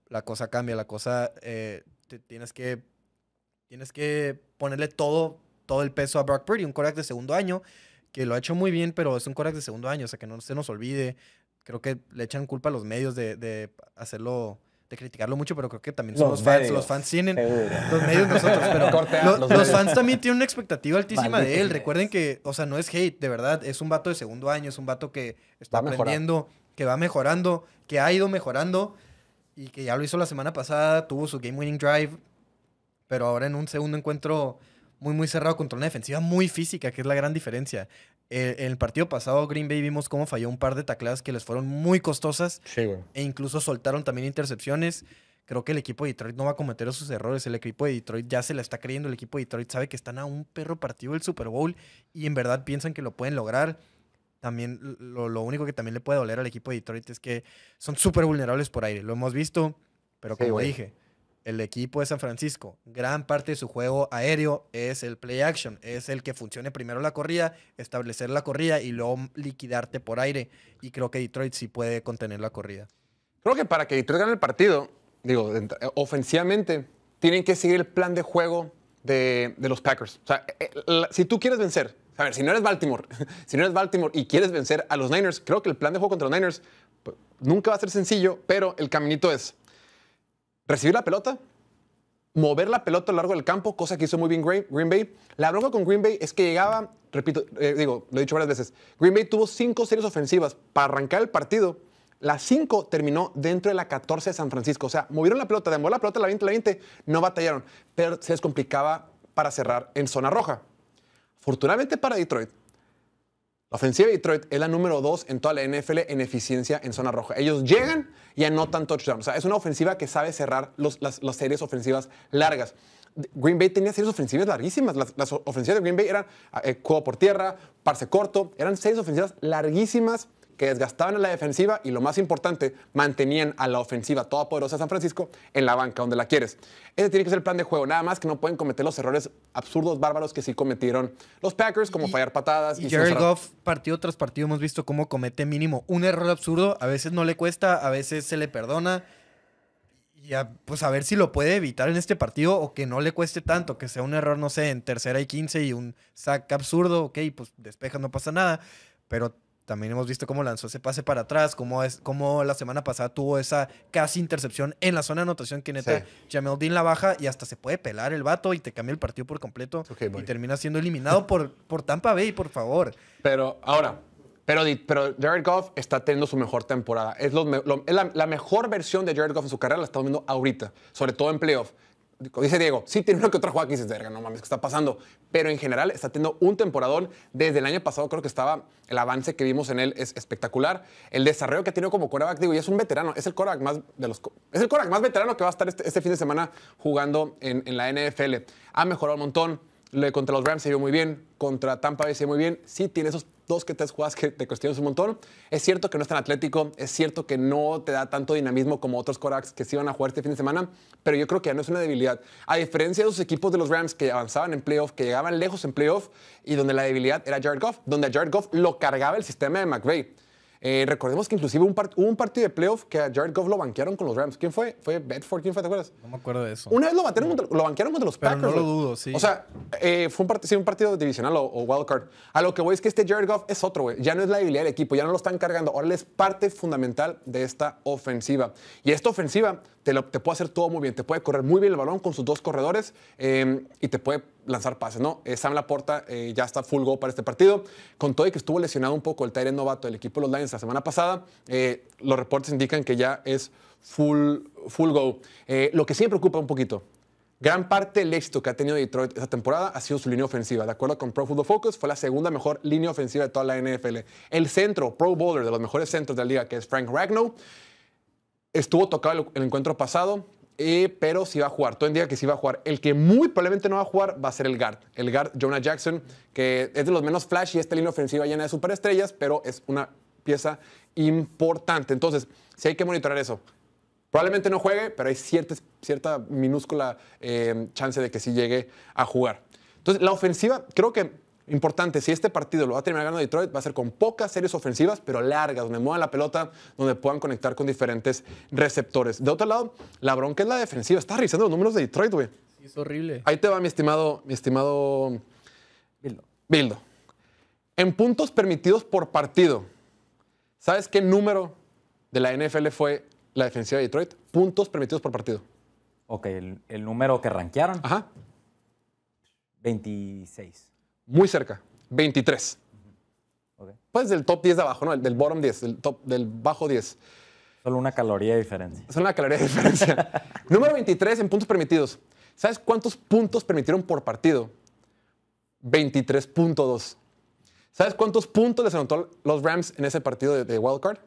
la cosa cambia, la cosa eh, tienes que tienes que ponerle todo todo el peso a Brock Purdy, un coreback de segundo año que lo ha hecho muy bien, pero es un coreback de segundo año, o sea que no se nos olvide. Creo que le echan culpa a los medios de, de hacerlo de criticarlo mucho, pero creo que también son los, fans. Los fans tienen. Los medios nosotros, pero. los, fans también tienen una expectativa altísima de él. Recuerden que, o sea, no es hate, de verdad. Es un vato de segundo año, es un vato que está aprendiendo, que va mejorando, que ha ido mejorando y que ya lo hizo la semana pasada, tuvo su game winning drive, pero ahora en un segundo encuentro muy, muy cerrado contra una defensiva muy física, que es la gran diferencia. Eh, en el partido pasado, Green Bay vimos cómo falló un par de tacladas que les fueron muy costosas. Sí, E incluso soltaron también intercepciones. Creo que el equipo de Detroit no va a cometer esos errores. El equipo de Detroit ya se la está creyendo. El equipo de Detroit sabe que están a un perro partido del Super Bowl y en verdad piensan que lo pueden lograr también lo, único que también le puede doler al equipo de Detroit es que son súper vulnerables por aire. Lo hemos visto, pero como dije, el equipo de San Francisco, gran parte de su juego aéreo es el play action, es el que funcione primero la corrida, establecer la corrida y luego liquidarte por aire. Y creo que Detroit sí puede contener la corrida. Creo que para que Detroit gane el partido, digo, ofensivamente, tienen que seguir el plan de juego de, de los Packers. O sea, eh, eh, si tú quieres vencer a ver, si no eres Baltimore, si no eres Baltimore y quieres vencer a los Niners, creo que el plan de juego contra los Niners pues, nunca va a ser sencillo, pero el caminito es recibir la pelota, mover la pelota a lo largo del campo, cosa que hizo muy bien Green Bay. La bronca con Green Bay es que llegaba, repito, eh, digo, lo he dicho varias veces, Green Bay tuvo cinco series ofensivas para arrancar el partido. Las cinco terminó dentro de la 14 de San Francisco. O sea, movieron la pelota, demoraron la pelota la 20, la 20, no batallaron, pero se les complicaba para cerrar en zona roja. Afortunadamente para Detroit, la ofensiva de Detroit es la número dos en toda la NFL en eficiencia en zona roja. Ellos llegan y anotan touchdowns. O sea, es una ofensiva que sabe cerrar las, series ofensivas largas. Green Bay tenía series ofensivas larguísimas. Las, ofensivas de Green Bay eran eh, por tierra, parse corto. Eran series ofensivas larguísimas que desgastaban a la defensiva y lo más importante, mantenían a la ofensiva toda poderosa de San Francisco en la banca, donde la quieres. Ese tiene que ser el plan de juego, nada más que no pueden cometer los errores absurdos, bárbaros que sí cometieron los Packers, como fallar patadas. Y, y Goff, partido tras partido, hemos visto cómo comete mínimo un error absurdo, a veces no le cuesta, a veces se le perdona. Y pues a ver si lo puede evitar en este partido o que no le cueste tanto, que sea un error, no sé, en tercera y quince y un sack absurdo, ok, pues despeja, no pasa nada, pero también hemos visto cómo lanzó ese pase para atrás, cómo, es, cómo la semana pasada tuvo esa casi intercepción en la zona de anotación que neta Jamel Dean la baja y hasta se puede pelar el vato y te cambia el partido por completo y termina siendo eliminado por, por Tampa Bay, por favor. Pero ahora, pero, pero Jared Goff está teniendo su mejor temporada. Es, la, mejor versión de Jared Goff en su carrera, la estamos viendo ahorita, sobre todo en playoff dice Diego, sí tiene una que otra jugada que verga, no mames, ¿qué está pasando? Pero en general está teniendo un temporadón. Desde el año pasado creo que estaba, el avance que vimos en él es espectacular. El desarrollo que ha tenido como coreback, digo, y es un veterano, es el coreback más de los, es el más veterano que va a estar este, este fin de semana jugando en, la NFL. Ha mejorado un montón. Contra los Rams se vio muy bien, contra Tampa se vio muy bien. Sí tiene esos dos que tres jugadas que te cuestionas un montón. Es cierto que no es tan atlético, es cierto que no te da tanto dinamismo como otros Koraks que sí van a jugar este fin de semana, pero yo creo que ya no es una debilidad. A diferencia de los equipos de los Rams que avanzaban en playoff, que llegaban lejos en playoff y donde la debilidad era Jared Goff, donde a Jared Goff lo cargaba el sistema de McVeigh eh, recordemos que inclusive un hubo un partido de playoff que a Jared Goff lo banquearon con los Rams. ¿Quién fue? ¿Fue Bedford? ¿Quién fue? ¿Te acuerdas? No me acuerdo de eso. Una vez lo, lo banquearon contra los Packers. No lo dudo, sí. O sea, eh, fue un, un partido divisional o, wildcard. A lo que voy es que este Jared Goff es otro, güey. Ya no es la debilidad del equipo, ya no lo están cargando. Ahora es parte fundamental de esta ofensiva. Y esta ofensiva te, lo, te puede hacer todo muy bien. Te puede correr muy bien el balón con sus dos corredores eh, y te puede lanzar pases, ¿no? Eh, Sam Laporta eh, ya está full go para este partido. Con todo y que estuvo lesionado un poco el Tyre novato del equipo de los Lions la semana pasada, eh, los reportes indican que ya es full, full go. Eh, lo que sí me preocupa un poquito, Gran parte del éxito que ha tenido Detroit esta temporada ha sido su línea ofensiva. De acuerdo con Pro Football Focus, fue la segunda mejor línea ofensiva de toda la NFL. El centro, Pro Bowler, de los mejores centros de la liga, que es Frank Ragnow, estuvo tocado el encuentro pasado, eh, pero si va a jugar. Todo indica que sí va a jugar. El que muy probablemente no va a jugar va a ser el guard. El guard Jonah Jackson, que es de los menos flash flashy. Esta línea ofensiva llena de superestrellas, pero es una pieza importante. Entonces, sí hay que monitorear eso. Probablemente no juegue, pero hay cierta, minúscula eh, chance de que sí llegue a jugar. Entonces, la ofensiva, creo que importante, si este partido lo va a terminar ganando Detroit, va a ser con pocas series ofensivas, pero largas, donde muevan la pelota, donde puedan conectar con diferentes receptores. De otro lado, la bronca es la defensiva. Estás revisando los números de Detroit, güey. Sí, es horrible. Ahí te va mi estimado, mi estimado... Bildo. Bildo. En puntos permitidos por partido, ¿sabes qué número de la NFL fue la defensiva de Detroit? Puntos permitidos por partido. Ok, el, el número que rankearon. Ajá. 26. Muy cerca, 23. Pues del top 10 de abajo, ¿no? del bottom 10, del, top, del bajo 10. Solo una caloría de diferencia. Solo una caloría de diferencia. Número 23 en puntos permitidos. ¿Sabes cuántos puntos permitieron por partido? 23.2. ¿Sabes cuántos puntos les anotó los Rams en ese partido de, wildcard?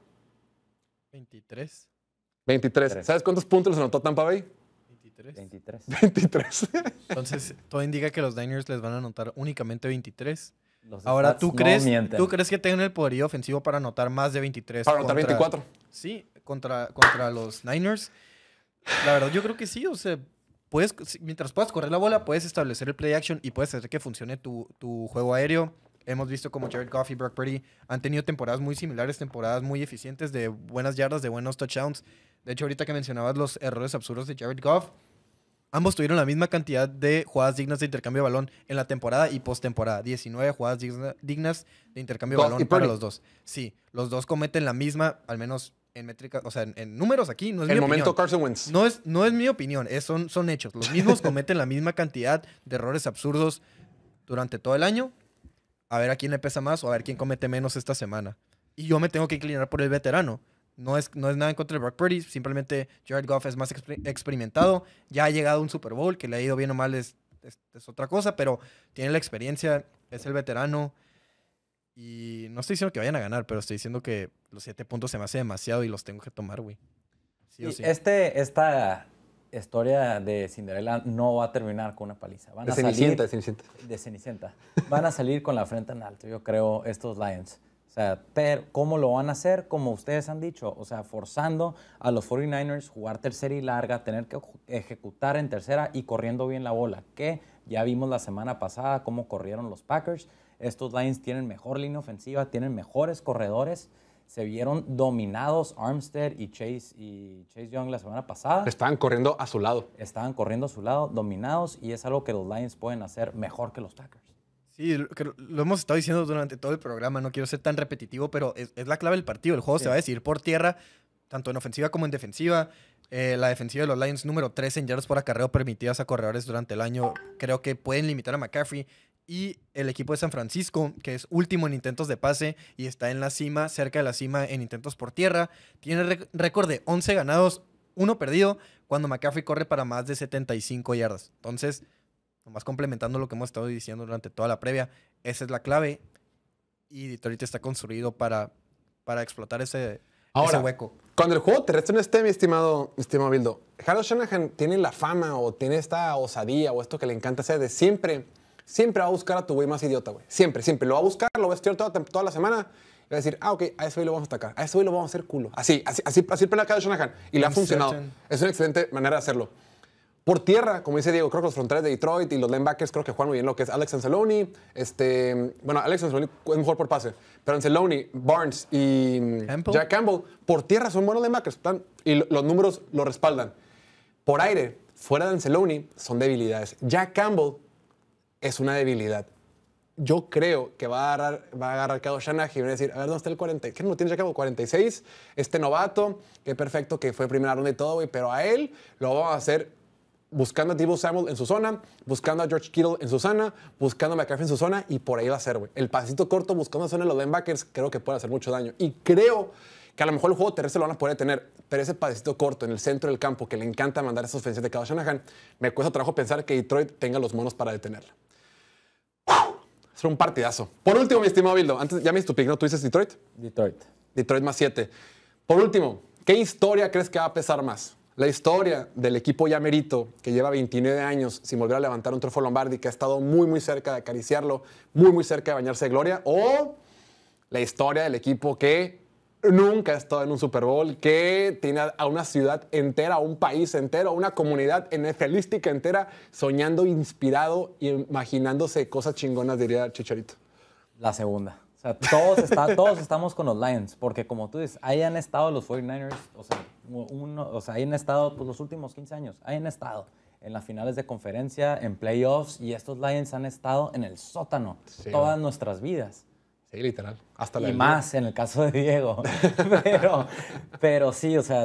23. 23. ¿Sabes cuántos puntos les anotó Tampa Bay? 23. 23. Entonces, todo indica que los Niners les van a anotar únicamente 23. Ahora, ¿tú crees, ¿tú crees que tengan el poderío ofensivo para anotar más de 23? Para anotar 24. Sí, contra, contra los Niners. La verdad, yo creo que sí. O sea, puedes, mientras puedas correr la bola, puedes establecer el play action y puedes hacer que funcione tu, tu juego aéreo. Hemos visto como Jared Goff y Brock Purdy han tenido temporadas muy similares, temporadas muy eficientes de buenas yardas, de buenos touchdowns. De hecho, ahorita que mencionabas los errores absurdos de Jared Goff, Ambos tuvieron la misma cantidad de jugadas dignas de intercambio de balón en la temporada y postemporada. 19 jugadas dignas de intercambio de balón para los dos. Sí, los dos cometen la misma, al menos en métrica, o sea, en, números aquí. No es el mi momento opinión. Carson No es, no es mi opinión, son, son hechos. Los mismos cometen la misma cantidad de errores absurdos durante todo el año. A ver a quién le pesa más o a ver quién comete menos esta semana. Y yo me tengo que inclinar por el veterano. No es, no es nada en contra de Brock Purdy, simplemente Jared Goff es más experimentado, ya ha llegado a un Super Bowl, que le ha ido bien o mal es, es, otra cosa, pero tiene la experiencia, es el veterano. Y no estoy diciendo que vayan a ganar, pero estoy diciendo que los siete puntos se me hace demasiado y los tengo que tomar, güey. Este, esta historia de Cinderella no va a terminar con una paliza. Van a de Cenicienta, de Cenicienta. Van a salir con la frente en alto, yo creo, estos Lions. O sea, pero ¿cómo lo van a hacer? Como ustedes han dicho, o sea, forzando a los 49ers jugar tercera y larga, tener que ejecutar en tercera y corriendo bien la bola, que ya vimos la semana pasada cómo corrieron los Packers. Estos Lions tienen mejor línea ofensiva, tienen mejores corredores se vieron dominados Armstead y Chase y Chase Young la semana pasada. Estaban corriendo a su lado. Estaban corriendo a su lado, dominados y es algo que los Lions pueden hacer mejor que los Packers. Sí, lo, hemos estado diciendo durante todo el programa, no quiero ser tan repetitivo, pero es, la clave del partido. El juego se va a decidir por tierra, tanto en ofensiva como en defensiva. Eh, la defensiva de los Lions, número 13 en yardas por acarreo permitidas a corredores durante el año, creo que pueden limitar a McCaffrey. Y el equipo de San Francisco, que es último en intentos de pase y está en la cima, cerca de la cima en intentos por tierra, tiene récord de 11 ganados, uno perdido, cuando McCaffrey corre para más de 75 yardas. Entonces, más complementando lo que hemos estado diciendo durante toda la previa, esa es la clave y ahorita está construido para, para explotar ese, Ahora, hueco. Cuando el juego terrestre no esté, mi estimado, estimado Bildo, Harold Shanahan tiene la fama o tiene esta osadía o esto que le encanta hacer de siempre, siempre va a buscar a tu güey más idiota, güey. Siempre, siempre. Lo va a buscar, lo va a estudiar toda, toda la semana y va a decir, ah, ok, a ese güey lo vamos a atacar, a ese güey lo vamos a hacer culo. Así, así, así, así cara Harold Shanahan y le ha funcionado. Es una excelente manera de hacerlo. Por tierra, como dice Diego, creo que los frontales de Detroit y los linebackers creo que juegan muy bien lo que es Alex Anceloni. Este, bueno, Alex Anceloni es mejor por pase, pero Anceloni, Barnes y mm, Jack Campbell por tierra son buenos linebackers están, y los números lo respaldan. Por aire, fuera de Anceloni, son debilidades. Jack Campbell es una debilidad. Yo creo que va a agarrar, va a agarrar Cabo Shanahan y va a decir, a ver, ¿dónde está el 40? ¿Qué no tiene Jack Campbell? 46, este novato, qué perfecto que fue primer ronda y todo, güey, pero a él lo vamos a hacer buscando a Debo Samuel en su zona, buscando a George Kittle en su zona, buscando a McCaffrey en su zona y por ahí va a ser, güey. El pasito corto buscando zona de los linebackers creo que puede hacer mucho daño. Y creo que a lo mejor el juego terrestre lo van a poder tener, pero ese pasito corto en el centro del campo que le encanta mandar esas ofensivas de Kyle Shanahan, me cuesta trabajo pensar que Detroit tenga los monos para detenerla. Es un partidazo. Por último, mi estimado Bildo, antes ya me tu ¿no? ¿Tú dices Detroit? Detroit. Detroit más 7. Por último, ¿qué historia crees que va a pesar más? La historia del equipo Yamerito, que lleva 29 años sin volver a levantar un trofeo Lombardi, que ha estado muy, muy cerca de acariciarlo, muy, muy cerca de bañarse de gloria, o la historia del equipo que nunca ha estado en un Super Bowl, que tiene a una ciudad entera, a un país entero, a una comunidad felística entera, soñando, inspirado y imaginándose cosas chingonas, diría Chicharito. La segunda. O sea, todos, todos estamos con los Lions, porque como tú dices, ahí han estado los 49ers, o sea, uno, o sea, han estado pues, los últimos 15 años, hayan estado en las finales de conferencia, en playoffs, y estos Lions han estado en el sótano todas nuestras vidas. Sí, literal. Hasta la y más en el caso de Diego. pero, pero sí, o sea,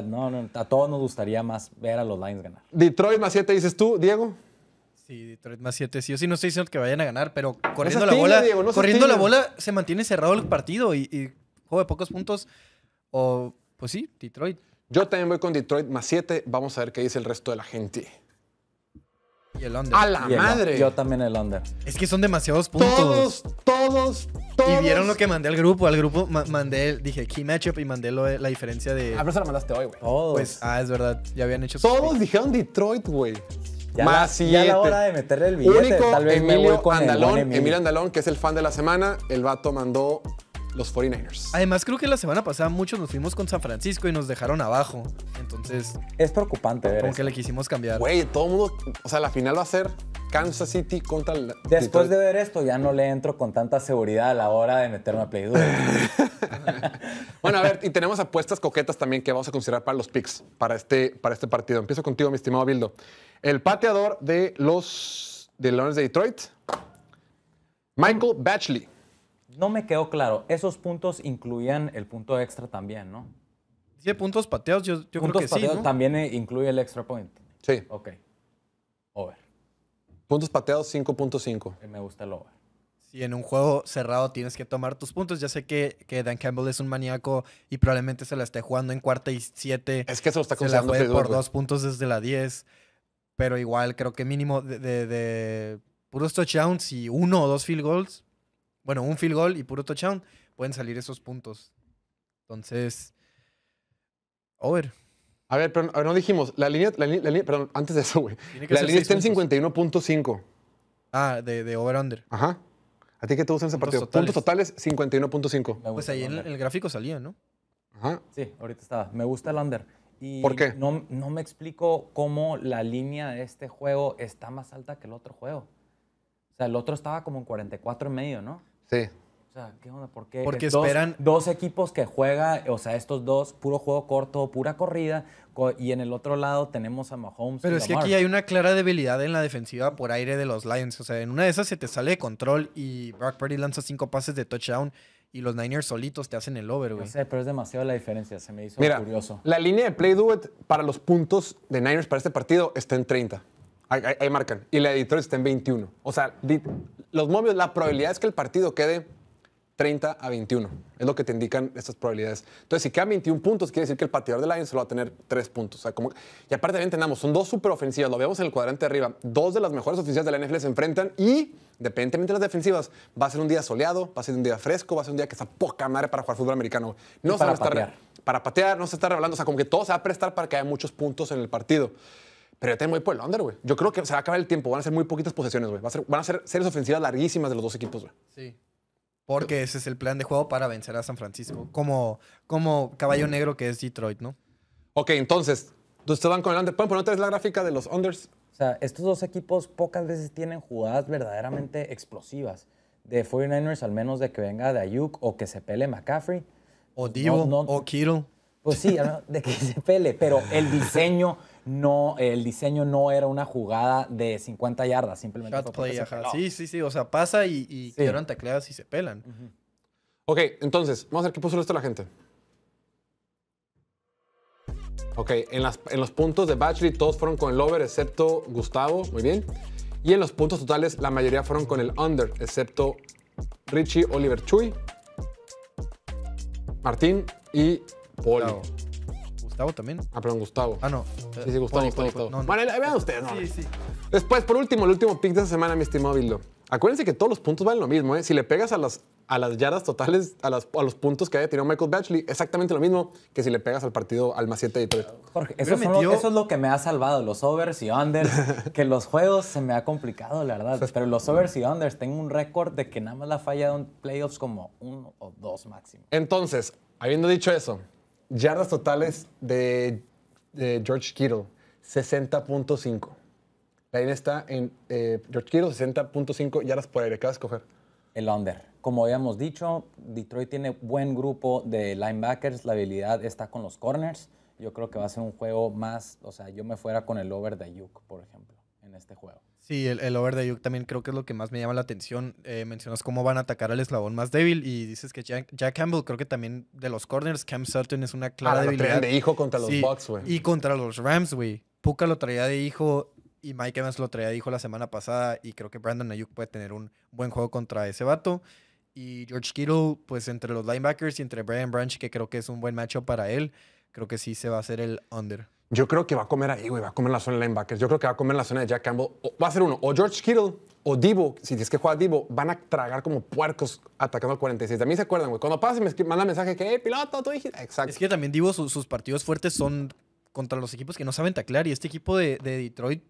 a todos nos gustaría más ver a los Lions ganar. Detroit más 7, dices tú, Diego. Sí, Detroit más 7. Sí, yo sí no estoy diciendo que vayan a ganar, pero corriendo la bola, corriendo la bola se mantiene cerrado el partido y, y pocos puntos. O, pues sí, Detroit. Yo también voy con Detroit más 7. Vamos a ver qué dice el resto de la gente. Y el under. ¡A la madre! yo también el under. Es que son demasiados puntos. Todos, todos, todos. Y vieron lo que mandé al grupo. Al grupo mandé, dije key matchup y mandé la diferencia de. Ah, pero se la mandaste hoy, güey. Todos. Pues, ah, es verdad. Ya habían hecho. Todos dijeron Detroit, güey. más la, siete. Ya la hora de meterle el billete. Único, tal vez con Andalón, el Andalón, que es el fan de la semana, el vato mandó los 49ers. Además, creo que la semana pasada muchos nos fuimos con San Francisco y nos dejaron abajo. Entonces. Es preocupante, ver Como que le quisimos cambiar. Güey, todo el mundo. O sea, la final va a ser Kansas City contra. Después de ver esto, ya no le entro con tanta seguridad a la hora de meterme a Play bueno, a ver, y tenemos apuestas coquetas también que vamos a considerar para los picks, para este, para este partido. Empiezo contigo, mi estimado Bildo. El pateador de los de los de Detroit, Michael Batchley. No me quedó claro. Esos puntos incluían el punto extra también, ¿no? Sí, puntos pateados, yo, creo que pateados sí, también eh, incluye el extra point. Sí. Ok. Over. Puntos pateados 5.5. Eh, me gusta el over. Si en un juego cerrado tienes que tomar tus puntos, ya sé que, que Dan Campbell es un maníaco y probablemente se la esté jugando en cuarta y siete. Es que eso está Se la juegue por dos puntos desde la 10. Pero igual creo que mínimo de, de, de puros touchdowns y uno o dos field goals, bueno, un field goal y puro touchdown, pueden salir esos puntos. Entonces, over. A ver, pero no dijimos, la línea, la, línea perdón, antes de eso, güey. La línea está en 51.5. Ah, de, over-under. Ajá. ¿A ti que te gusta en ese partido? Puntos totales, 51.5. Pues ahí en el, gráfico salía, ¿no? Ajá. Sí, ahorita estaba. Me gusta el under. Y ¿Por qué? No, no me explico cómo la línea de este juego está más alta que el otro juego. O sea, el otro estaba como en 44 medio, ¿no? Sí. O sea, ¿qué onda? ¿Por qué? Porque dos, esperan. Dos equipos que juega, o sea, estos dos, puro juego corto, pura corrida, y en el otro lado tenemos a Mahomes. Pero es que aquí hay una clara debilidad en la defensiva por aire de los Lions. O sea, en una de esas se te sale de control y Brock Purdy lanza cinco pases de touchdown y los Niners solitos te hacen el over, güey. No sé, pero es demasiado la diferencia, se me hizo Mira, curioso. La línea de play it para los puntos de Niners para este partido está en 30. Ahí, marcan. Y la de está en 21. O sea, los momios, la probabilidad es que el partido quede 30 a 21. Es lo que te indican estas probabilidades. Entonces, si quedan 21 puntos, quiere decir que el pateador del Lions lo va a tener 3 puntos. Y aparte, bien tenemos, son dos ofensivas, Lo vemos en el cuadrante de arriba. Dos de las mejores ofensivas de la NFL se enfrentan y, dependientemente de las defensivas, va a ser un día soleado, va a ser un día fresco, va a ser un día que está poca madre para jugar fútbol americano. No se va a estar. Para patear, no se está revelando. O sea, como que todo se va a prestar para que haya muchos puntos en el partido. Pero ya tenemos por el under, güey. Yo creo que se va a acabar el tiempo. Van a ser muy poquitas posesiones, güey. Van, a ser series ofensivas larguísimas de los dos equipos, güey. Sí. Porque ese es el plan de juego para vencer a San Francisco. Como, como caballo negro que es Detroit, ¿no? Ok, entonces, ustedes van con el under. ¿Pueden poner otra vez la gráfica de los unders? O sea, estos dos equipos pocas veces tienen jugadas verdaderamente explosivas. De 49ers, al menos de que venga de Ayuk o que se pele McCaffrey. O Divo, o Kittle. Pues sí, de que se pele, pero el diseño no, el diseño no era una jugada de 50 yardas, simplemente. Sí, sí, sí. O sea, pasa y, y y se pelan. Ok, entonces, vamos a ver qué puso esto la gente. Ok, en, los puntos de Batchley todos fueron con el over, excepto Gustavo. Muy bien. Y en los puntos totales, la mayoría fueron con el under, excepto Richie, Oliver Chui, Martín y Paul. Gustavo también. Ah, perdón, Gustavo. Ah, no. Sí, sí, Gustavo. Bueno, vean ustedes, ¿no? Sí, sí. Después, por último, el último pick de esta semana, mi estimado Acuérdense que todos los puntos valen lo mismo, ¿eh? Si le pegas a las, a las yardas totales, a, los puntos que haya tirado Michael Batchley, exactamente lo mismo que si le pegas al partido al más 7 de Detroit. Jorge, eso, es lo que me ha salvado, los overs y unders, que los juegos se me ha complicado, la verdad. pero los overs y unders, tengo un récord de que nada más la falla de un playoffs como uno o dos máximo. Entonces, habiendo dicho eso, yardas totales de, George Kittle, 60.5. La idea está en eh, George Kittle, 60.5 yardas por aire. ¿Qué vas a escoger? El under. Como habíamos dicho, Detroit tiene buen grupo de linebackers. La habilidad está con los corners. Yo creo que va a ser un juego más. O sea, yo me fuera con el over de Yuk, por ejemplo, en este juego. Sí, el, over de Ayuk también creo que es lo que más me llama la atención. Eh, mencionas cómo van a atacar al eslabón más débil y dices que Jack, Campbell, creo que también de los corners, Cam Sutton es una clara ah, de hijo contra los güey. Y contra los Rams, güey. Puka lo traía de hijo y Mike Evans lo traía de hijo la semana pasada y creo que Brandon Ayuk puede tener un buen juego contra ese vato. Y George Kittle, pues entre los linebackers y entre Brian Branch, que creo que es un buen macho para él creo que sí se va a hacer el under. Yo creo que va a comer ahí, güey. Va a comer la zona de linebackers. Yo creo que va a comer la zona de Jack Campbell. va a ser uno. O George Kittle o Divo. Si tienes que juega Divo, van a tragar como puercos atacando al 46. mí se acuerdan, güey. Cuando pase, me manda mensaje que, hey, piloto, tú dijiste. Exacto. Es que también Divo, sus partidos fuertes son contra los equipos que no saben taclear. Y este equipo de, Detroit,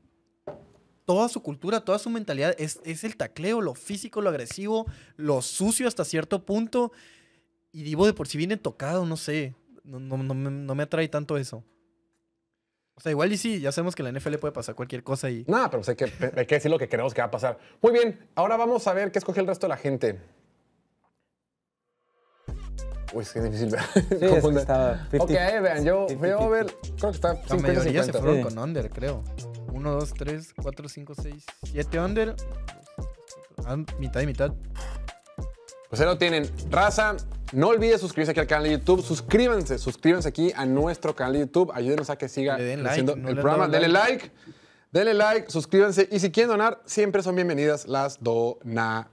toda su cultura, toda su mentalidad es, es el tacleo, lo físico, lo agresivo, lo sucio hasta cierto punto. Y Divo de por sí viene tocado, no sé no, no, no, me, no, me atrae tanto eso. O sea, igual y sí, ya sabemos que la NFL puede pasar cualquier cosa y. Nada, pero pues hay, que, hay que decir lo que queremos que va a pasar. Muy bien, ahora vamos a ver qué escoge el resto de la gente. Uy, es que es difícil ver. Sí, es que estaba 50, ok, vean, yo, 50, yo 50. ver. Creo que está 50, La mayoría 50. se fueron sí. con under, creo. 1, 2, 3, 4, 5, 6, 7 under. Ah, mitad y mitad. Pues ahí lo tienen. Raza, no olvides suscribirse aquí al canal de YouTube. Suscríbanse, suscríbanse aquí a nuestro canal de YouTube. Ayúdenos a que siga haciendo el programa. Denle like. like. Denle like, suscríbanse y si quieren donar, siempre son bienvenidas las donaciones.